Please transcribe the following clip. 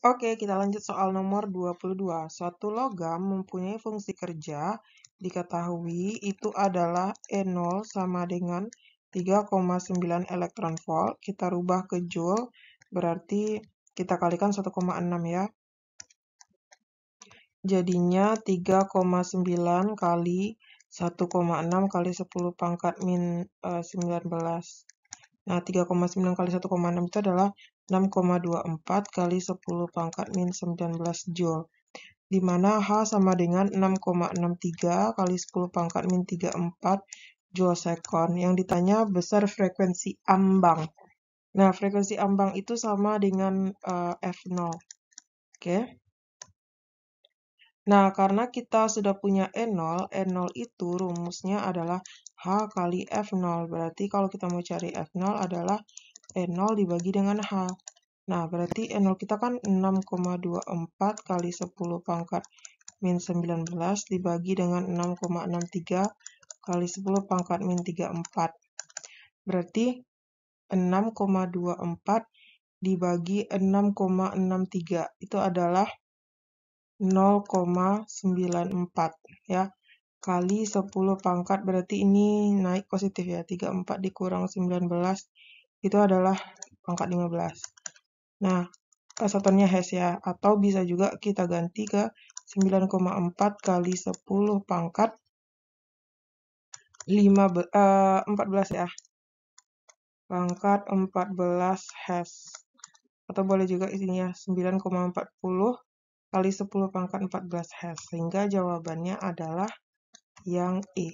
Oke, kita lanjut soal nomor 22. Suatu logam mempunyai fungsi kerja diketahui itu adalah E0 sama dengan 3,9 elektron volt. Kita rubah ke joule, berarti kita kalikan 1,6 ya. Jadinya 3,9 kali 1,6 kali 10 pangkat min 19. Eh, Nah, 3,9 kali 1,6 itu adalah 6,24 kali 10 pangkat min 19 Joule. Di mana H sama dengan 6,63 kali 10 pangkat min 34 Joule second. Yang ditanya besar frekuensi ambang. Nah, frekuensi ambang itu sama dengan uh, eh, F0. Oke. Okay. Nah, karena kita sudah punya E0, E0 itu rumusnya adalah H kali F0. Berarti kalau kita mau cari F0 adalah E0 dibagi dengan H. Nah, berarti E0 kita kan 6,24 kali 10 pangkat min 19 dibagi dengan 6,63 kali 10 pangkat min 34. Berarti 6,24 dibagi 6,63 itu adalah 0,94 ya. Kali 10 pangkat berarti ini naik positif ya. 34 dikurang 19 itu adalah pangkat 15. Nah, satuannya hash e ya. Atau bisa juga kita ganti ke 9,4 kali 10 pangkat 5, uh, 14 ya. Pangkat 14 hash. E Atau boleh juga isinya 9,40 kali 10 pangkat 14 hash. Sehingga jawabannya adalah yang E.